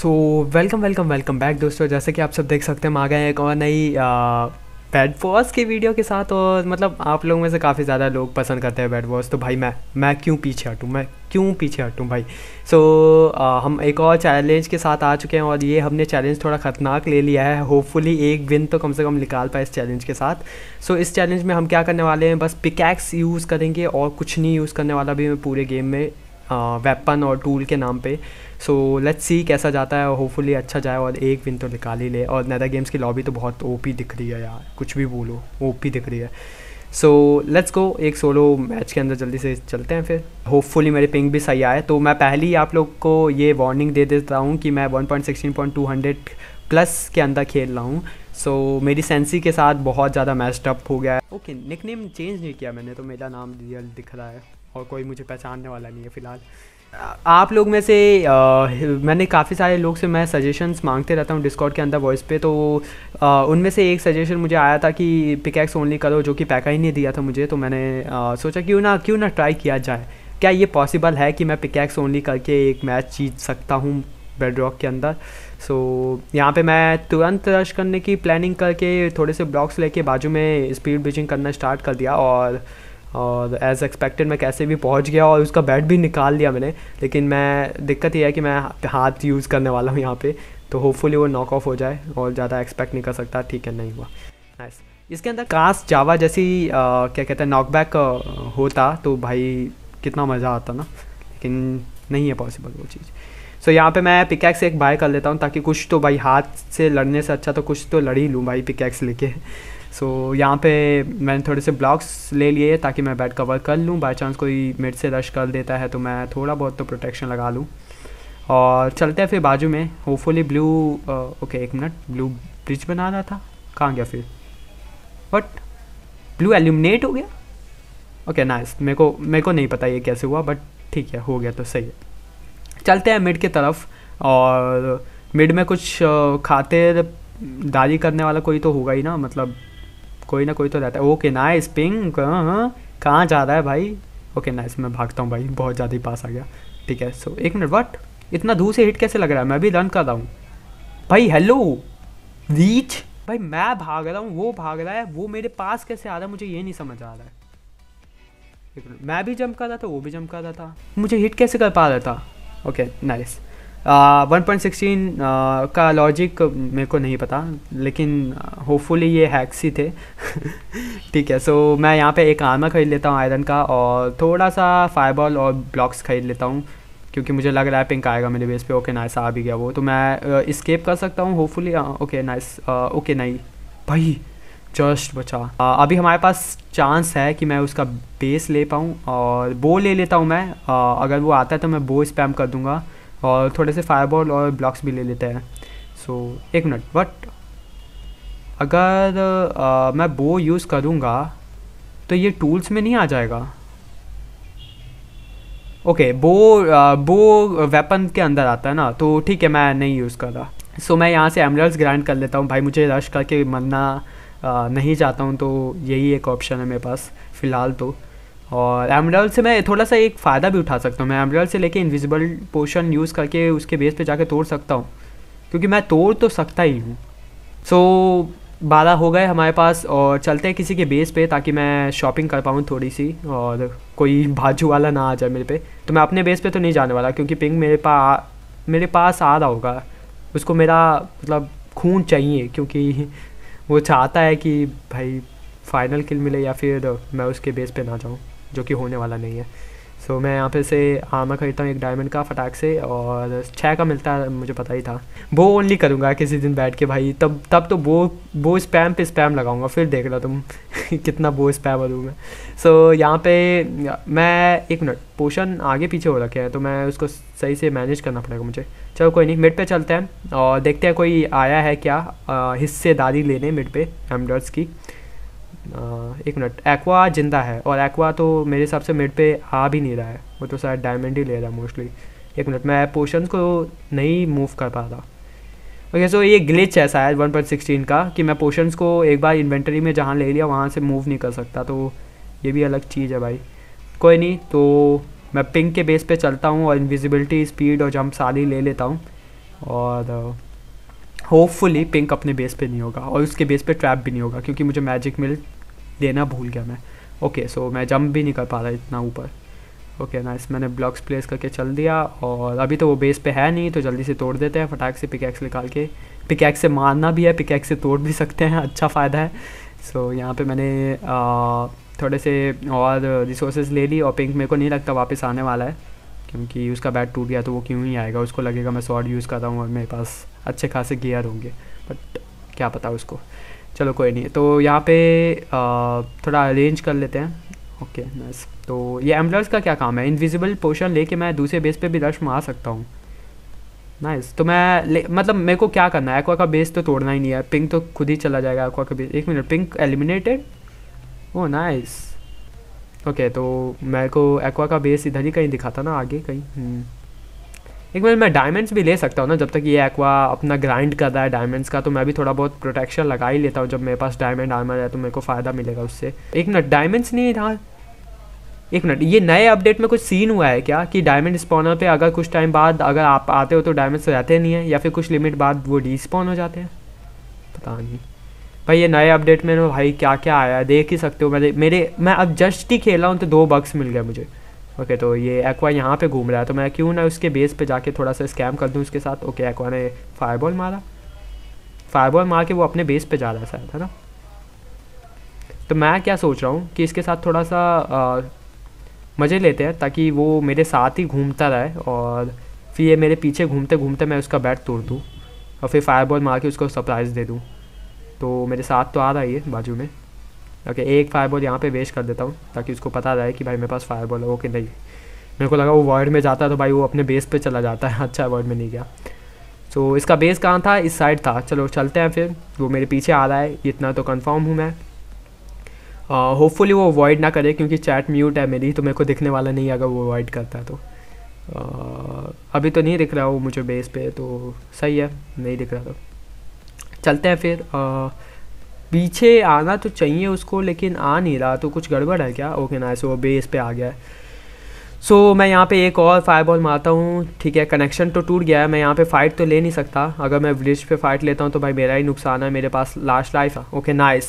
सो welcome welcome welcome back दोस्तों जैसे कि आप सब देख सकते हैं हम आ गए एक और नई बैड वॉश की वीडियो के साथ और मतलब आप लोगों में से काफ़ी ज़्यादा लोग पसंद करते हैं बैड वॉस तो भाई मैं मैं क्यों पीछे हटूँ मैं क्यों पीछे हटूँ भाई सो so, हम एक और चैलेंज के साथ आ चुके हैं और ये हमने चैलेंज थोड़ा ख़तरनाक ले लिया है होपफुली एक विन तो कम से कम निकाल पाए इस चैलेंज के साथ सो so, इस चैलेंज में हम क्या करने वाले हैं बस पिकैक्स यूज़ करेंगे और कुछ नहीं यूज़ करने वाला भी मैं पूरे गेम में वेपन और टूल के नाम पे सो लेट्स सी कैसा जाता है और होपफुली अच्छा जाए और एक विन तो निकाल ही ले और नैदा गेम्स की लॉबी तो बहुत ओपी दिख रही है यार कुछ भी बोलो ओपी दिख रही है सो लेट्स गो एक सोलो मैच के अंदर जल्दी से चलते हैं फिर होपफुली मेरे पिंग भी सही आए तो मैं पहले ही आप लोग को ये वार्निंग दे देता हूँ कि मैं वन प्लस के अंदर खेल रहा हूँ सो so, मेरी सेंसी के साथ बहुत ज़्यादा मैस्टअप हो गया है ओके निक नेम चेंज नहीं किया मैंने तो मेरा नाम रियल दिख रहा है और कोई मुझे पहचानने वाला नहीं है फ़िलहाल आप लोग में से आ, मैंने काफ़ी सारे लोग से मैं सजेशंस मांगते रहता हूँ डिस्कॉर्ड के अंदर वॉइस पे तो उनमें से एक सजेशन मुझे आया था कि पिकैक्स ओनली करो जो कि पैका ही नहीं दिया था मुझे तो मैंने आ, सोचा क्यों ना क्यों ना ट्राई किया जाए क्या ये पॉसिबल है कि मैं पिकैक्स ओनली करके एक मैच जीत सकता हूँ बेड रॉक के अंदर सो so, यहाँ पे मैं तुरंत रश करने की प्लानिंग करके थोड़े से ब्लॉक्स लेके बाजू में स्पीड ब्रिजिंग करना स्टार्ट कर दिया और और एज़ एक्सपेक्टेड मैं कैसे भी पहुंच गया और उसका बैट भी निकाल लिया मैंने लेकिन मैं दिक्कत यह है कि मैं हाथ यूज़ करने वाला हूँ यहाँ पे तो होपफुली वो नॉक ऑफ हो जाए और ज़्यादा एक्सपेक्ट नहीं कर सकता ठीक है नहीं हुआ नाइस इसके अंदर कास्ट जावा जैसी आ, क्या कहते हैं नॉकबैक होता तो भाई कितना मज़ा आता ना लेकिन नहीं है पॉसिबल वो चीज़ सो so, यहाँ पे मैं पिकैक्स से एक बाय कर लेता हूँ ताकि कुछ तो भाई हाथ से लड़ने से अच्छा तो कुछ तो लड़ ही लूँ भाई पिकैक्स लेके सो so, यहाँ पे मैंने थोड़े से ब्लॉक्स ले लिए ताकि मैं बैट कवर कर लूँ बाई चांस कोई मिड से रश कर देता है तो मैं थोड़ा बहुत तो प्रोटेक्शन लगा लूँ और चलते हैं फिर बाजू में होपफुली ब्लू ओके एक मिनट ब्लू ब्रिज बना रहा था कहाँ गया फिर बट ब्लू एल्यूमिनेट हो गया ओके नाइस मेरे को मेरे को नहीं पता ये कैसे हुआ बट ठीक है हो गया तो सही है चलते हैं मिड की तरफ और मिड में कुछ uh, खातिर दारी करने वाला कोई तो होगा ही ना मतलब कोई ना कोई तो रहता है ओके नाइस पिंक कहाँ जा रहा है भाई ओके नाइस मैं भागता हूँ भाई बहुत ज़्यादा ही पास आ गया ठीक है सो एक मिनट वट इतना दूर से हिट कैसे लग रहा है मैं भी रन कर रहा हूँ भाई हेलो रीच भाई मैं भाग रहा हूँ वो भाग रहा है वो मेरे पास कैसे आ रहा है मुझे ये नहीं समझ आ रहा है मैं भी जंप कर रहा था वो भी जंप कर रहा था मुझे हिट कैसे कर पा रहा था okay nice one point sixteen का लॉजिक मेरे को नहीं पता लेकिन होपफुली ये हैक्स ही थे ठीक है सो so, मैं यहाँ पे एक आर्मर ख़रीद लेता हूँ आयरन का और थोड़ा सा फायरबॉल और ब्लॉक्स ख़रीद लेता हूँ क्योंकि मुझे लग रहा है पिंक आएगा मेरे बेस पे ओके नाइस आ भी गया वो तो मैं इस्केप कर सकता हूँ होपफुली ओके नाइस ओके नहीं भाई जस्ट बचा आ, अभी हमारे पास चांस है कि मैं उसका बेस ले पाऊँ और बो ले लेता हूँ मैं आ, अगर वो आता है तो मैं बो स्पैम कर दूँगा और थोड़े से फायरबॉल और ब्लॉक्स भी ले लेते हैं सो so, एक मिनट बट अगर आ, मैं बो यूज़ करूँगा तो ये टूल्स में नहीं आ जाएगा ओके बो बो वेपन के अंदर आता है ना तो ठीक है मैं नहीं यूज़ कर रहा सो so, मैं यहाँ से एमरल्स ग्राइंड कर लेता हूँ भाई मुझे रश करके मरना नहीं चाहता हूँ तो यही एक ऑप्शन है मेरे पास फ़िलहाल तो और एमडल से मैं थोड़ा सा एक फ़ायदा भी उठा सकता हूँ मैं एमडल से लेके इनविजिबल पोशन यूज़ करके उसके बेस पे जाके तोड़ सकता हूँ क्योंकि मैं तोड़ तो सकता ही हूँ सो so, बारह हो गए हमारे पास और चलते हैं किसी के बेस पे ताकि मैं शॉपिंग कर पाऊँ थोड़ी सी और कोई भाजू वाला ना आ जाए मेरे पे तो मैं अपने बेस पे तो नहीं जाने वाला क्योंकि पिंग मेरे पास मेरे पास आ रहा होगा उसको मेरा मतलब खून चाहिए क्योंकि वो चाहता है कि भाई फाइनल किल मिले या फिर मैं उसके बेस पे ना जाऊँ जो कि होने वाला नहीं है सो so, मैं यहाँ पे से आमा हाँ, खरीदता हूँ एक डायमंड का फटाक से और छः का मिलता है मुझे पता ही था वो ओनली करूँगा किसी दिन बैठ के भाई तब तब तो वो वो स्पैम पे स्पैम लगाऊंगा फिर देख लो तुम कितना वो स्पैम दूँ मैं सो so, यहाँ पे मैं एक मिनट पोशन आगे पीछे हो रखे हैं तो मैं उसको सही से मैनेज करना पड़ेगा मुझे चलो कोई नहीं मिड पे चलते हैं और देखते हैं कोई आया है क्या हिस्सेदारी लेने मिड पे एमडर्स की एक मिनट एक्वा जिंदा है और एक्वा तो मेरे हिसाब से मिड पे आ भी नहीं रहा है वो तो शायद डायमंड ही ले रहा है मोस्टली एक मिनट मैं पोशंस को नहीं मूव कर पा रहा ओके सो ये ग्लिच है शायद वन पॉइंट सिक्सटीन का कि मैं पोशंस को एक बार इन्वेंटरी में जहाँ ले लिया वहाँ से मूव नहीं कर सकता तो ये भी अलग चीज़ है भाई कोई नहीं तो मैं पिंक के बेस पे चलता हूँ और इनविजिबिलिटी स्पीड और जंप सारी ले लेता हूँ और होपफुली पिंक अपने बेस पे नहीं होगा और उसके बेस पे ट्रैप भी नहीं होगा क्योंकि मुझे मैजिक मिल देना भूल गया मैं ओके सो मैं जंप भी नहीं कर पा रहा इतना ऊपर ओके नाइस मैंने ब्लॉक्स प्लेस करके चल दिया और अभी तो वो बेस पे है नहीं तो जल्दी से तोड़ देते हैं फटाक से पिकैक्स निकाल के पिकैक्स से मारना भी है पिकैक्स से तोड़ भी सकते हैं अच्छा फ़ायदा है सो so, यहाँ पे मैंने आ, थोड़े से और रिसोर्सेज ले ली और पिंक मेरे को नहीं लगता वापस आने वाला है क्योंकि उसका बैट टूट गया तो वो क्यों ही आएगा उसको लगेगा मैं शॉर्ट यूज़ कर रहा हूँ और मेरे पास अच्छे खासे गियर होंगे बट क्या पता उसको चलो कोई नहीं तो यहाँ पे आ, थोड़ा अरेंज कर लेते हैं ओके नाइस तो ये एम्बुलेंस का क्या काम है इनविजिबल पोशन लेके मैं दूसरे बेस पे भी रश मार सकता हूँ नाइस तो मैं मतलब मेरे को क्या करना है एक्वा का बेस तो तोड़ना ही नहीं है पिंक तो खुद ही चला जाएगा एक्वा का बेस एक मिनट pink eliminated oh nice okay तो मेरे को एक्वा का बेस इधर ही कहीं दिखा था ना आगे कहीं हम्म। एक मिनट मैं डायमंड्स भी ले सकता हूँ ना जब तक ये एक्वा अपना ग्राइंड कर रहा है डायमंड्स का तो मैं भी थोड़ा बहुत प्रोटेक्शन लगा ही लेता हूँ जब मेरे पास डायमंड आर्मर है तो मेरे को फ़ायदा मिलेगा उससे एक मिनट डायमंड्स नहीं रहा एक मिनट ये नए अपडेट में कुछ सीन हुआ है क्या कि डायमंड स्पॉनर पे अगर कुछ टाइम बाद अगर आप आते हो तो डायमंड्स रहते नहीं हैं या फिर कुछ लिमिट बाद वो डी स्पॉन हो जाते हैं पता नहीं भाई ये नए अपडेट में तो भाई क्या क्या आया है देख ही सकते हो मेरे मेरे मैं अब जस्ट ही खेला हूँ तो दो बक्स मिल गया मुझे ओके तो ये एक्वा यहाँ पे घूम रहा है तो मैं क्यों ना उसके बेस पे जाके थोड़ा सा स्कैम कर दूँ उसके साथ ओके एक्वा ने फायरबॉल मारा फायरबॉल मार के वो अपने बेस पे जा रहा है शायद है ना तो मैं क्या सोच रहा हूँ कि इसके साथ थोड़ा सा मज़े लेते हैं ताकि वो मेरे साथ ही घूमता रहे और फिर ये मेरे पीछे घूमते घूमते मैं उसका बैट तोड़ दूँ और फिर फायरबॉल मार के उसको सरप्राइज़ दे दूँ तो मेरे साथ तो आ रहा है ये बाजू में ओके एक फायर बॉल यहाँ पे वेस्ट कर देता हूँ ताकि उसको पता रहे कि भाई मेरे पास फायर बॉल है ओके नहीं मेरे को लगा वो वर्ड में जाता है तो भाई वो अपने बेस पे चला जाता है अच्छा वर्ड में नहीं गया सो so, इसका बेस कहाँ था इस साइड था चलो चलते हैं फिर वो मेरे पीछे आ रहा है इतना तो कन्फर्म हूँ मैं होपफुली uh, वो अवॉइड ना करे क्योंकि चैट म्यूट है मेरी तो मेरे को दिखने वाला नहीं अगर वो अवॉइड करता है तो uh, अभी तो नहीं दिख रहा वो मुझे बेस पे तो सही है नहीं दिख रहा था तो। चलते हैं फिर आ, पीछे आना तो चाहिए उसको लेकिन आ नहीं रहा तो कुछ गड़बड़ है क्या ओके ना वो बेस पे आ गया है सो so, मैं यहाँ पे एक और फायर बॉल मारता हूँ ठीक है कनेक्शन तो टूट गया है मैं यहाँ पे फाइट तो ले नहीं सकता अगर मैं ब्रिज पे फाइट लेता हूँ तो भाई मेरा ही नुकसान है मेरे पास लास्ट लाइफ है okay nice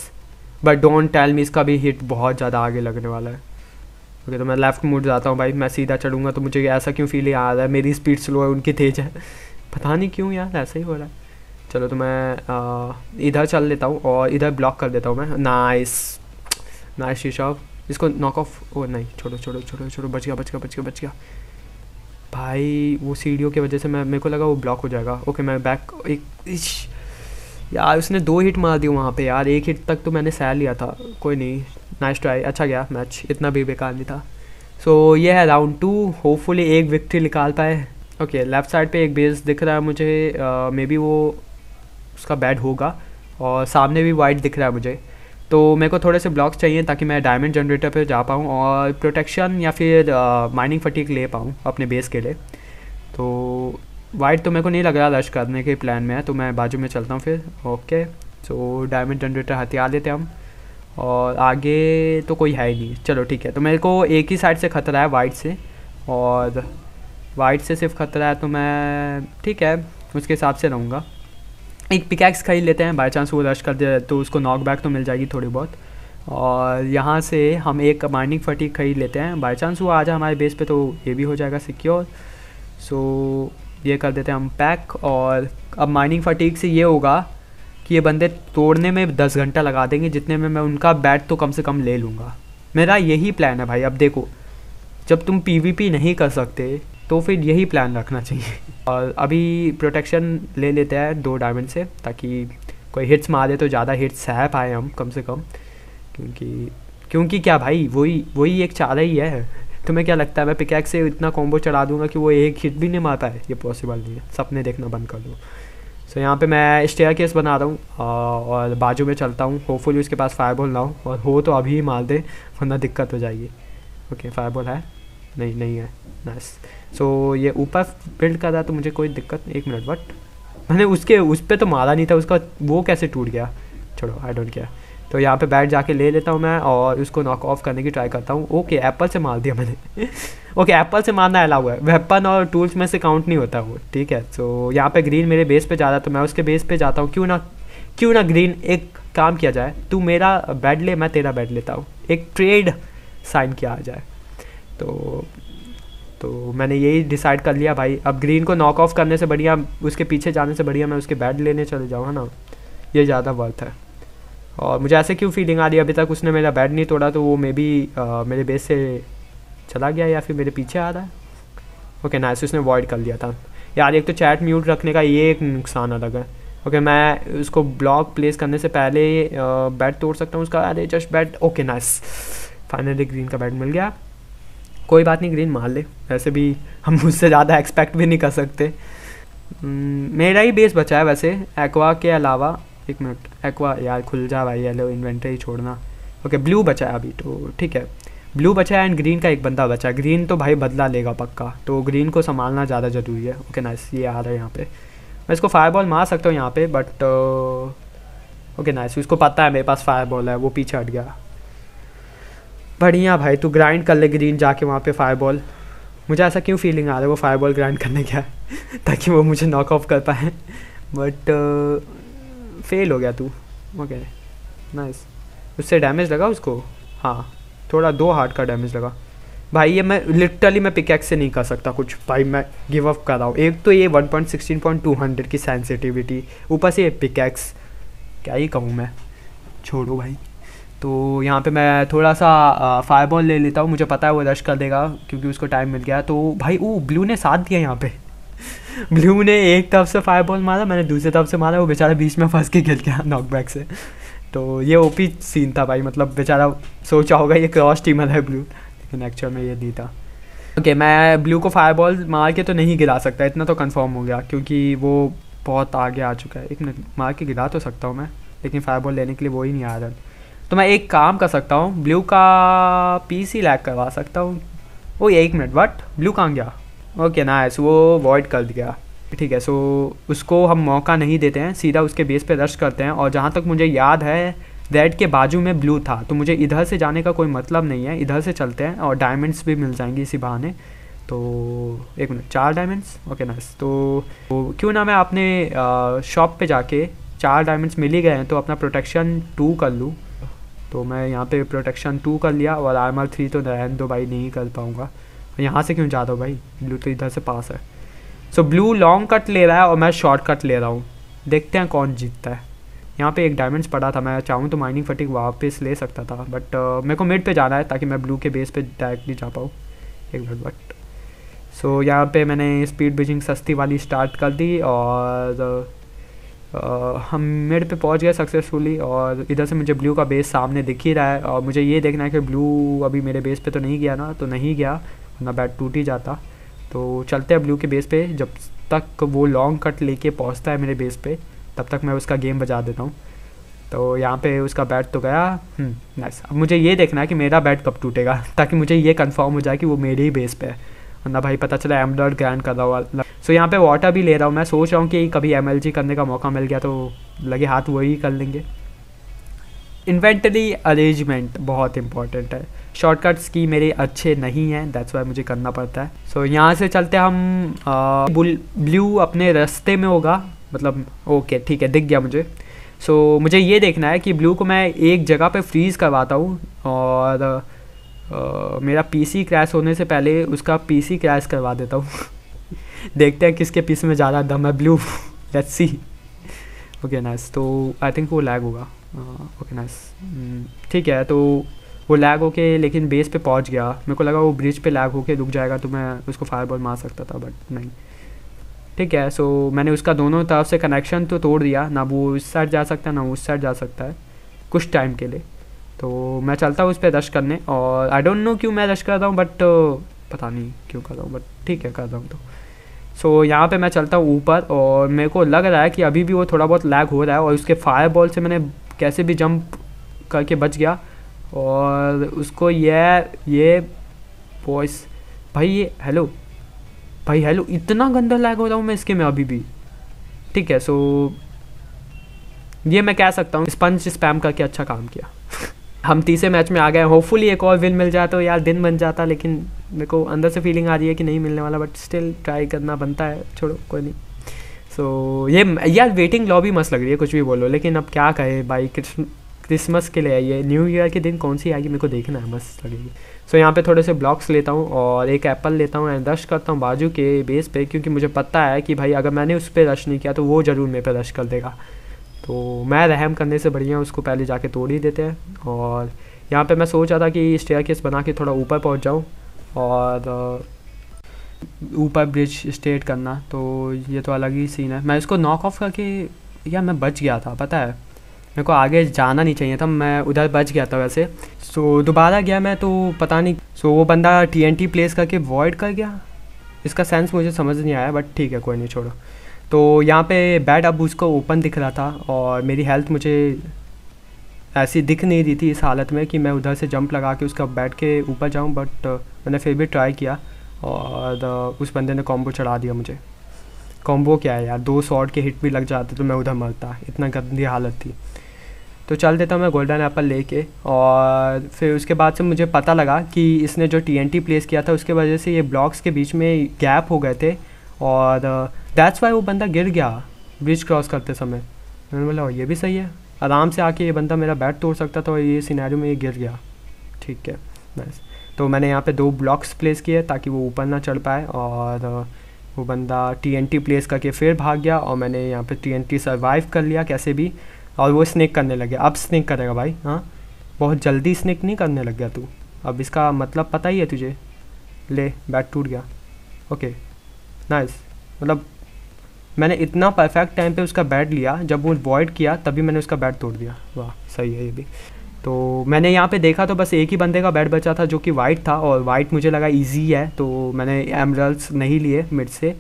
but don't tell me इसका भी हिट बहुत ज़्यादा आगे लगने वाला है ओके okay, तो मैं लेफ्ट मुड़ जाता हूँ भाई मैं सीधा चढ़ूँगा तो मुझे ऐसा क्यों फील आ रहा है मेरी स्पीड स्लो है उनकी तेज है पता नहीं क्यों यार ऐसा ही हो रहा है चलो तो मैं इधर चल लेता हूँ और इधर ब्लॉक कर देता हूँ मैं नाइस नाइस शीशा इसको नॉक ऑफ ओ नहीं छोड़ो छोड़ो छोड़ो छोड़ो बच गया बच गया बच गया बच गया भाई वो सीढ़ियों की वजह से मैं मेरे को लगा वो ब्लॉक हो जाएगा ओके मैं बैक एक यार उसने दो हिट मार दी वहाँ पे यार एक हिट तक तो मैंने सह लिया था कोई नहीं नाइस ट्राई अच्छा गया मैच इतना भी बेकार नहीं था सो so, ये है राउंड टू होपफुली एक विक्ट्री निकाल पाए ओके लेफ्ट साइड पे एक बेस दिख रहा है मुझे मे बी वो उसका बैड होगा और सामने भी वाइट दिख रहा है मुझे तो मेरे को थोड़े से ब्लॉक्स चाहिए ताकि मैं डायमंड जनरेटर पर जा पाऊँ और प्रोटेक्शन या फिर माइनिंग फटीक ले पाऊँ अपने बेस के लिए तो वाइट तो मेरे को नहीं लग रहा रश करने के प्लान में है तो मैं बाजू में चलता हूँ फिर ओके सो डायमंड जनरेटर हथियार लेते हम और आगे तो कोई है ही नहीं चलो ठीक है तो मेरे को एक ही साइड से खतरा है वाइट से और वाइट से सिर्फ खतरा है तो मैं ठीक है उसके हिसाब से रहूँगा एक पिकैक्स खरीद लेते हैं बाई चांस वो रश कर दे तो उसको नॉक बैक तो मिल जाएगी थोड़ी बहुत और यहाँ से हम एक माइनिंग फटीक खरीद लेते हैं बाई चांस वो आ जाए हमारे बेस पे तो ये भी हो जाएगा सिक्योर सो ये कर देते हैं हम पैक और अब माइनिंग फटीक से ये होगा कि ये बंदे तोड़ने में दस घंटा लगा देंगे जितने में मैं उनका बैट तो कम से कम ले लूँगा मेरा यही प्लान है भाई अब देखो जब तुम पी नहीं कर सकते तो फिर यही प्लान रखना चाहिए और अभी प्रोटेक्शन ले लेते हैं दो डायमंड से ताकि कोई हिट्स मारे तो ज़्यादा हिट्स सह पाए हम कम से कम क्योंकि क्योंकि क्या भाई वही वही एक चारा ही है तुम्हें क्या लगता है मैं पिकैक से इतना कॉम्बो चढ़ा दूंगा कि वो एक हिट भी नहीं मारता है ये पॉसिबल नहीं है सपने देखना बंद कर दो सो so, यहाँ पे मैं स्टेयर केस बना रहा हूँ और बाजू में चलता हूँ होपफुली उसके पास फायरबॉल ना हो और हो तो अभी ही मार दे वरना दिक्कत हो जाएगी ओके okay, फायरबॉल है नहीं नहीं है नाइस सो so, ये ऊपर बिल्ड कर रहा तो मुझे कोई दिक्कत एक मिनट बट मैंने उसके उस पर तो मारा नहीं था उसका वो कैसे टूट गया छोड़ो आई डोंट केयर तो यहाँ पे बैट जाके ले लेता हूँ मैं और उसको नॉक ऑफ करने की ट्राई करता हूँ ओके एप्पल से मार दिया मैंने ओके एप्पल से मारना अलाउ है वेपन और टूल्स में से काउंट नहीं होता वो ठीक है सो यहाँ पे ग्रीन मेरे बेस पे जा रहा है तो मैं उसके बेस पे जाता हूँ क्यों ना क्यों ना ग्रीन एक काम किया जाए तू मेरा बैड ले मैं तेरा बैड लेता हूँ एक ट्रेड साइन किया जाए तो तो मैंने यही डिसाइड कर लिया भाई अब ग्रीन को नॉक ऑफ करने से बढ़िया उसके पीछे जाने से बढ़िया मैं उसके बैट लेने चले जाऊँ है ना ये ज़्यादा वर्थ है और मुझे ऐसे क्यों फीलिंग आ रही है अभी तक उसने मेरा बैट नहीं तोड़ा तो वो मे बी मेरे बेस से चला गया या फिर मेरे पीछे आ रहा है ओके नाइस उसने अवॉइड कर लिया था यार एक तो चैट म्यूट रखने का ये एक नुकसान अलग है ओके मैं उसको ब्लॉक प्लेस करने से पहले बैट तोड़ सकता हूँ उसका अरे just bat okay nice finally green का बैट मिल गया कोई बात नहीं ग्रीन मार ले वैसे भी हम उससे ज़्यादा एक्सपेक्ट भी नहीं कर सकते हम्म, मेरा ही बेस बचा है वैसे एक्वा के अलावा एक मिनट एक्वा यार खुल जा भाई येलो इन्वेंट्री छोड़ना ओके ब्लू बचा है अभी तो ठीक है ब्लू बचा है एंड ग्रीन का एक बंदा बचा है ग्रीन तो भाई बदला लेगा पक्का तो ग्रीन को संभालना ज़्यादा ज़रूरी है ओके नाइस ये आ रहा है यहाँ पे मैं इसको फायर बॉल मार सकता हूँ यहाँ पे बट ओके नाइस उसको पता है मेरे पास फायरबॉल है वो पीछे हट गया बढ़िया भाई तू ग्राइंड कर ले ग्रीन जाके वहाँ पे फायर बॉल मुझे ऐसा क्यों फीलिंग आ रहा है वो फायर बॉल ग्राइंड करने का ताकि वो मुझे नॉक ऑफ कर पाए बट फेल uh, हो गया तू ओके नाइस उससे डैमेज लगा उसको हाँ थोड़ा दो हार्ट का डैमेज लगा भाई ये मैं लिटरली मैं पिकैक्स से नहीं कर सकता कुछ भाई मैं गिव अप कर रहा हूँ एक तो ये 1.16.200 की सेंसिटिविटी ऊपर से ये पिकैक्स क्या ही कहूँ मैं छोड़ो भाई तो यहाँ पे मैं थोड़ा सा फायर बॉल ले लेता हूँ मुझे पता है वो रश कर देगा क्योंकि उसको टाइम मिल गया तो भाई वो ब्लू ने साथ दिया यहाँ पे ब्लू ने एक तरफ से फायर बॉल मारा मैंने दूसरी तरफ से मारा वो बेचारा बीच में फंस के गिर गया नॉकबैक से तो ये ओपी सीन था भाई मतलब बेचारा सोचा होगा ये क्रॉस टीमर है ब्लू लेकिन एक्चुअल में ये दी था ओके okay, मैं ब्लू को फायर बॉल मार के तो नहीं गिरा सकता इतना तो कंफर्म हो गया क्योंकि वो बहुत आगे आ चुका है एक मिनट मार के गिरा तो सकता हूँ मैं लेकिन फायर बॉल लेने के लिए वो ही नहीं आ रहा तो मैं एक काम कर सकता हूँ ब्लू का पीसी लैग करवा सकता हूँ वो ये एक मिनट बट ब्लू कहाँ गया ओके ना ऐसे वो वॉइड कर दिया ठीक है सो उसको हम मौका नहीं देते हैं सीधा उसके बेस पे रश करते हैं और जहाँ तक मुझे याद है रेड के बाजू में ब्लू था तो मुझे इधर से जाने का कोई मतलब नहीं है इधर से चलते हैं और डायमंड्स भी मिल जाएंगी इसी बहाने तो एक मिनट चार डायमंड्स ओके नाइस तो, तो क्यों ना मैं अपने शॉप पे जाके चार डायमंड्स मिल ही गए हैं तो अपना प्रोटेक्शन टू कर लूँ तो मैं यहाँ पे प्रोटेक्शन टू कर लिया और आर्मर थ्री तो रहन दो भाई नहीं कर पाऊँगा यहाँ से क्यों जा रहा भाई ब्लू तो इधर से पास है सो ब्लू लॉन्ग कट ले रहा है और मैं शॉर्ट कट ले रहा हूँ देखते हैं कौन जीतता है यहाँ पे एक डायमंड्स पड़ा था मैं चाहूँ तो माइनिंग फटिक वापस ले सकता था बट uh, मेरे को मिड पे जाना है ताकि मैं ब्लू के बेस पे डायरेक्टली जा पाऊँ एक मिनट बट सो यहाँ पे मैंने स्पीड ब्रिजिंग सस्ती वाली स्टार्ट कर दी और uh, हम मिड पे पहुंच गए सक्सेसफुली और इधर से मुझे ब्लू का बेस सामने दिख ही रहा है और मुझे ये देखना है कि ब्लू अभी मेरे बेस पे तो नहीं गया ना तो नहीं गया वरना बैट टूट ही जाता तो चलते हैं ब्लू के बेस पे जब तक वो लॉन्ग कट लेके पहुंचता है मेरे बेस पे तब तक मैं उसका गेम बजा देता हूँ तो यहाँ पे उसका बैट तो गया नाइस हम्म, अब मुझे ये देखना है कि मेरा बैट कब टूटेगा ताकि मुझे ये कन्फर्म हो जाए कि वो मेरे ही बेस पे है वरना भाई पता चला एमडर्ड ग्रैंड कर रहा हुआ सो यहाँ पे वाटर भी ले रहा हूँ मैं सोच रहा हूँ कि कभी एम करने का मौका मिल गया तो लगे हाथ वही कर लेंगे इन्वेंटरी अरेंजमेंट बहुत इंपॉर्टेंट है शॉर्टकट्स की मेरे अच्छे नहीं हैं दैट्स वाई मुझे करना पड़ता है सो so, यहाँ से चलते हम ब्लू अपने रास्ते में होगा मतलब ओके ठीक है दिख गया मुझे सो so, मुझे ये देखना है कि ब्लू को मैं एक जगह पे फ्रीज़ करवाता हूँ और आ, मेरा पीसी क्रैश होने से पहले उसका पीसी क्रैश करवा देता हूँ देखते हैं किसके पीस में ज़्यादा दम है blue let's see okay nice तो आई थिंक वो लैग होगा ओके uh, नाइस hmm, ठीक है तो वो लैग होके लेकिन बेस पे पहुंच गया मेरे को लगा वो ब्रिज पे लैग होके रुक जाएगा तो मैं उसको बॉल मार सकता था बट नहीं ठीक है सो मैंने उसका दोनों तरफ से कनेक्शन तो तोड़ दिया ना वो इस साइड जा सकता है ना उस साइड जा सकता है कुछ टाइम के लिए तो मैं चलता हूँ उस पर रश करने और आई डोंट नो क्यों मैं रश कर रहा हूँ बट uh, पता नहीं क्यों कर रहा हूँ बट ठीक है कर रहा हूँ तो सो so, यहाँ पे मैं चलता हूँ ऊपर और मेरे को लग रहा है कि अभी भी वो थोड़ा बहुत लैग हो रहा है और उसके फायर बॉल से मैंने कैसे भी जंप करके बच गया और उसको ये ये वॉइस भाई ये हेलो भाई हेलो इतना गंदा लैग हो रहा हूँ मैं इसके में अभी भी ठीक है सो ये मैं कह सकता हूँ स्पंज स्पैम करके अच्छा काम किया हम तीसरे मैच में आ गए होपफुली एक और विन मिल जाता तो यार दिन बन जाता लेकिन मेरे को अंदर से फीलिंग आ रही है कि नहीं मिलने वाला बट स्टिल ट्राई करना बनता है छोड़ो कोई नहीं सो so, ये यार वेटिंग लॉबी मस्त लग रही है कुछ भी बोलो लेकिन अब क्या कहे भाई क्रिसमस के लिए आइए न्यू ईयर के दिन कौन सी आएगी मेरे को देखना है मस्त लगेगी सो so, यहाँ पे थोड़े से ब्लॉक्स लेता हूँ और एक एप्पल लेता हूँ एंड रश करता हूँ बाजू के बेस पे क्योंकि मुझे पता है कि भाई अगर मैंने उस पर रश नहीं किया तो वो ज़रूर मेरे पे रश कर देगा तो मैं रहम करने से बढ़िया उसको पहले जाके तोड़ ही देते हैं और यहाँ पे मैं सोच रहा था कि स्टेयर केस बना के थोड़ा ऊपर पहुँच जाऊँ और ऊपर ब्रिज स्टेट करना तो ये तो अलग ही सीन है मैं इसको नॉक ऑफ करके यार मैं बच गया था पता है मेरे को आगे जाना नहीं चाहिए था मैं उधर बच गया था वैसे सो so, दोबारा गया मैं तो पता नहीं सो so, वो बंदा टी प्लेस करके वॉइड कर गया इसका सेंस मुझे समझ नहीं आया बट ठीक है कोई नहीं छोड़ो तो यहाँ पे बैड अब उसको ओपन दिख रहा था और मेरी हेल्थ मुझे ऐसी दिख नहीं रही थी इस हालत में कि मैं उधर से जंप लगा के उसका बैठ के ऊपर जाऊँ बट uh, मैंने फिर भी ट्राई किया और uh, उस बंदे ने कॉम्बो चढ़ा दिया मुझे कॉम्बो क्या है यार दो शॉट के हिट भी लग जाते तो मैं उधर मरता इतना गंदी हालत थी तो चल देता मैं गोल्डन एप्पल लेके और फिर उसके बाद से मुझे पता लगा कि इसने जो टी प्लेस किया था उसके वजह से ये ब्लॉक्स के बीच में गैप हो गए थे और दैट्स uh, वाई वो बंदा गिर गया ब्रिज क्रॉस करते समय मैंने बोला ये भी सही है आराम से आके ये बंदा मेरा बैट तोड़ सकता था और ये सिनेरियो में ये गिर गया ठीक है बस तो मैंने यहाँ पे दो ब्लॉक्स प्लेस किए ताकि वो ऊपर ना चढ़ पाए और वो बंदा टी प्लेस करके फिर भाग गया और मैंने यहाँ पे टी सर्वाइव कर लिया कैसे भी और वो स्नैक करने लगे अब स्नैक करेगा भाई हाँ बहुत जल्दी स्नैक नहीं करने लग गया तू अब इसका मतलब पता ही है तुझे ले बैट टूट गया ओके नाइस मतलब मैंने इतना परफेक्ट टाइम पे उसका बैट लिया जब वो वॉइड किया तभी मैंने उसका बैट तोड़ दिया वाह सही है ये भी तो मैंने यहाँ पे देखा तो बस एक ही बंदे का बैट बचा था जो कि वाइट था और वाइट मुझे लगा इजी है तो मैंने एमरल्स नहीं लिए मिड से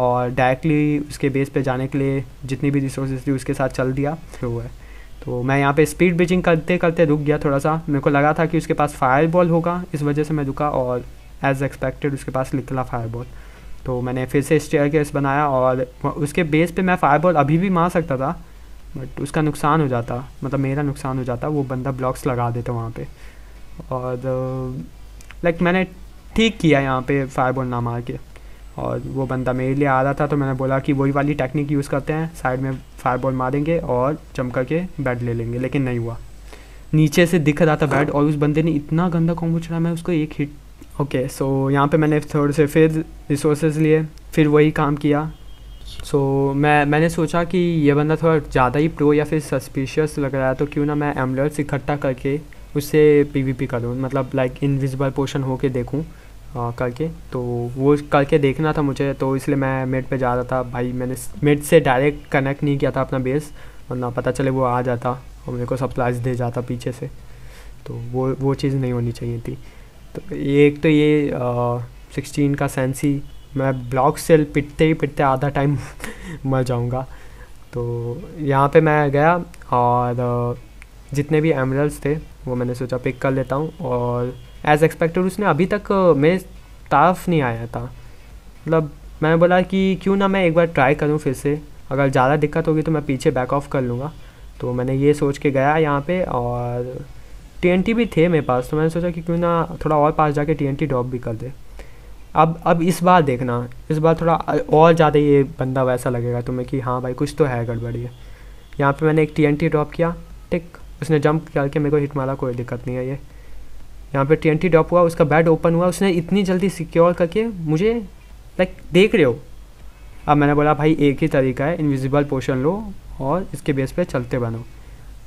और डायरेक्टली उसके बेस पे जाने के लिए जितनी भी रिसोर्सेज थी उसके साथ चल दिया तो वो है तो मैं यहाँ पे स्पीड ब्रिजिंग करते करते रुक गया थोड़ा सा मेरे को लगा था कि उसके पास फायर बॉल होगा इस वजह से मैं रुका और एज एक्सपेक्टेड उसके पास निकला फायर बॉल तो मैंने फिर से स्टेयर केस बनाया और उसके बेस पे मैं फायरबॉल अभी भी मार सकता था बट उसका नुकसान हो जाता मतलब मेरा नुकसान हो जाता वो बंदा ब्लॉक्स लगा देता वहाँ पे और लाइक uh, मैंने ठीक किया यहाँ पे फायरबॉल ना मार के और वो बंदा मेरे लिए आ रहा था तो मैंने बोला कि वही वाली टेक्निक यूज़ करते हैं साइड में फायरबॉल मारेंगे और चमका के बैट ले लेंगे लेकिन नहीं हुआ नीचे से दिख रहा था बैट और उस बंदे ने इतना गंदा कॉम्बो चढ़ा मैं उसको एक hit okay okay, so so, यहाँ पे मैंने थोड़े से फिर रिसोर्सेज लिए फिर वही काम किया सो so, मैं मैंने सोचा कि यह बंदा थोड़ा ज़्यादा ही प्रो या फिर सस्पिशियस लग रहा है तो क्यों ना मैं एमलेट्स इकट्ठा करके उससे पीवीपी करूँ मतलब लाइक इनविजिबल पोर्शन होके देखूँ करके तो वो करके देखना था मुझे तो इसलिए मैं मेड पे जा रहा था भाई मैंने मेड से डायरेक्ट कनेक्ट नहीं किया था अपना बेस और ना पता चले वो आ जाता और मेरे को सप्लाइज दे जाता पीछे से तो वो वो चीज़ नहीं होनी चाहिए थी तो ये एक तो ये सिक्सटीन का सेंसी मैं ब्लॉक सेल पिटते ही पिटते आधा टाइम मर जाऊँगा तो यहाँ पे मैं गया और जितने भी एमरल्स थे वो मैंने सोचा पिक कर लेता हूँ और एज़ एक्सपेक्टेड उसने अभी तक मेरे तरफ नहीं आया था मतलब मैंने बोला कि क्यों ना मैं एक बार ट्राई करूँ फिर से अगर ज़्यादा दिक्कत होगी तो मैं पीछे बैक ऑफ कर लूँगा तो मैंने ये सोच के गया यहाँ पे और टी भी थे मेरे पास तो मैंने सोचा कि क्यों ना थोड़ा और पास जाके टी ड्रॉप भी कर दे अब अब इस बार देखना इस बार थोड़ा और ज़्यादा ये बंदा वैसा लगेगा तुम्हें कि हाँ भाई कुछ तो है गड़बड़ी है यहाँ पे मैंने एक टी ड्रॉप किया टिक उसने जंप करके मेरे को हिट मारा कोई दिक्कत नहीं है ये यहाँ पे टी ड्रॉप हुआ उसका बैड ओपन हुआ उसने इतनी जल्दी सिक्योर करके मुझे लाइक देख रहे हो अब मैंने बोला भाई एक ही तरीका है इनविजिबल पोशन लो और इसके बेस पर चलते बनो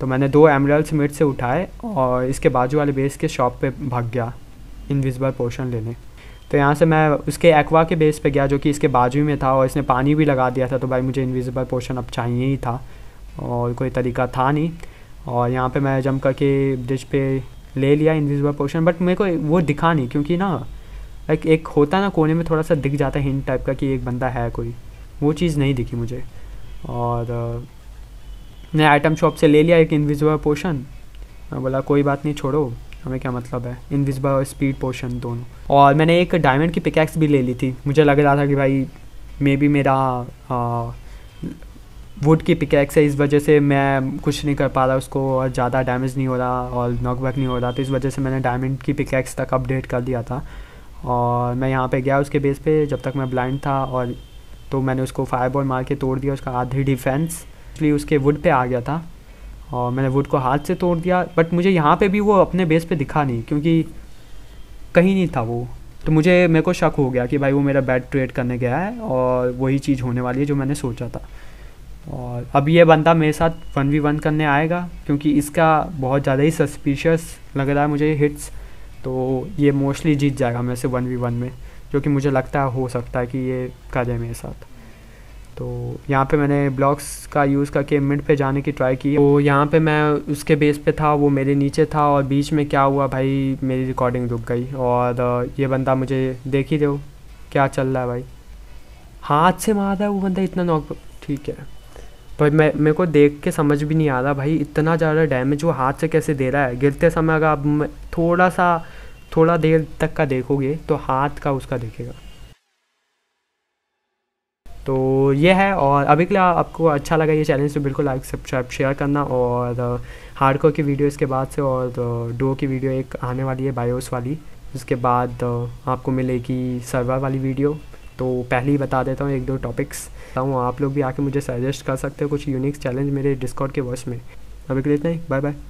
तो मैंने दो एमरल्स मिट से उठाए और इसके बाजू वाले बेस के शॉप पे भाग गया इनविजिबल पोर्शन लेने तो यहाँ से मैं उसके एक्वा के बेस पे गया जो कि इसके बाजू में था और इसने पानी भी लगा दिया था तो भाई मुझे इनविजिबल पोर्शन अब चाहिए ही था और कोई तरीका था नहीं और यहाँ पे मैं जम करके डिश पे ले लिया इनविजिबल पोर्शन बट मेरे को वो दिखा नहीं क्योंकि ना लाइक एक होता ना कोने में थोड़ा सा दिख जाता है हिंट टाइप का कि एक बंदा है कोई वो चीज़ नहीं दिखी मुझे और ने आइटम शॉप से ले लिया एक इन्विजिबल पोशन मैं बोला कोई बात नहीं छोड़ो हमें क्या मतलब है इन्विजिबल और स्पीड पोशन दोनों और मैंने एक डायमंड की पिकैक्स भी ले ली थी मुझे लग रहा था कि भाई मे बी मेरा आ, वुड की पिकैक्स है इस वजह से मैं कुछ नहीं कर पा रहा उसको और ज़्यादा डैमेज नहीं हो रहा और नॉकबैक नहीं हो रहा तो इस वजह से मैंने डायमंड की पिकैक्स तक अपडेट कर दिया था और मैं यहाँ पे गया उसके बेस पे जब तक मैं ब्लाइंड था और तो मैंने उसको फायर बॉल मार के तोड़ दिया उसका आधी डिफेंस एक्चुअली उसके वुड पे आ गया था और मैंने वुड को हाथ से तोड़ दिया बट मुझे यहाँ पे भी वो अपने बेस पे दिखा नहीं क्योंकि कहीं नहीं था वो तो मुझे मेरे को शक हो गया कि भाई वो मेरा बैट ट्रेड करने गया है और वही चीज़ होने वाली है जो मैंने सोचा था और अब ये बंदा मेरे साथ वन वी वन करने आएगा क्योंकि इसका बहुत ज़्यादा ही सस्पिशियस लग रहा है मुझे हिट्स तो ये मोस्टली जीत जाएगा मेरे से वन वी वन में जो कि मुझे लगता है हो सकता है कि ये कर है मेरे साथ तो यहाँ पे मैंने ब्लॉक्स का यूज़ करके मिड पे जाने की ट्राई की तो यहाँ पे मैं उसके बेस पे था वो मेरे नीचे था और बीच में क्या हुआ भाई मेरी रिकॉर्डिंग रुक गई और ये बंदा मुझे देख ही दो क्या चल रहा है भाई हाथ से मार रहा है वो बंदा इतना नॉक ठीक है पर मैं मेरे को देख के समझ भी नहीं आ रहा भाई इतना ज़्यादा डैमेज वो हाथ से कैसे दे रहा है गिरते समय अगर आप थोड़ा सा थोड़ा देर तक का देखोगे तो हाथ का उसका देखेगा तो ये है और अभी के लिए आपको अच्छा लगा ये चैलेंज तो बिल्कुल लाइक सब्सक्राइब शेयर करना और कोर uh, की वीडियो इसके बाद से और डो uh, की वीडियो एक आने वाली है बायोस वाली उसके बाद uh, आपको मिलेगी सर्वर वाली वीडियो तो पहले ही बता देता हूँ एक दो टॉपिक्स बताऊँ आप लोग भी आके मुझे सजेस्ट कर सकते हो कुछ यूनिक चैलेंज मेरे डिस्कॉर्ड के वॉइस में अभी के लिए इतना ही बाय बाय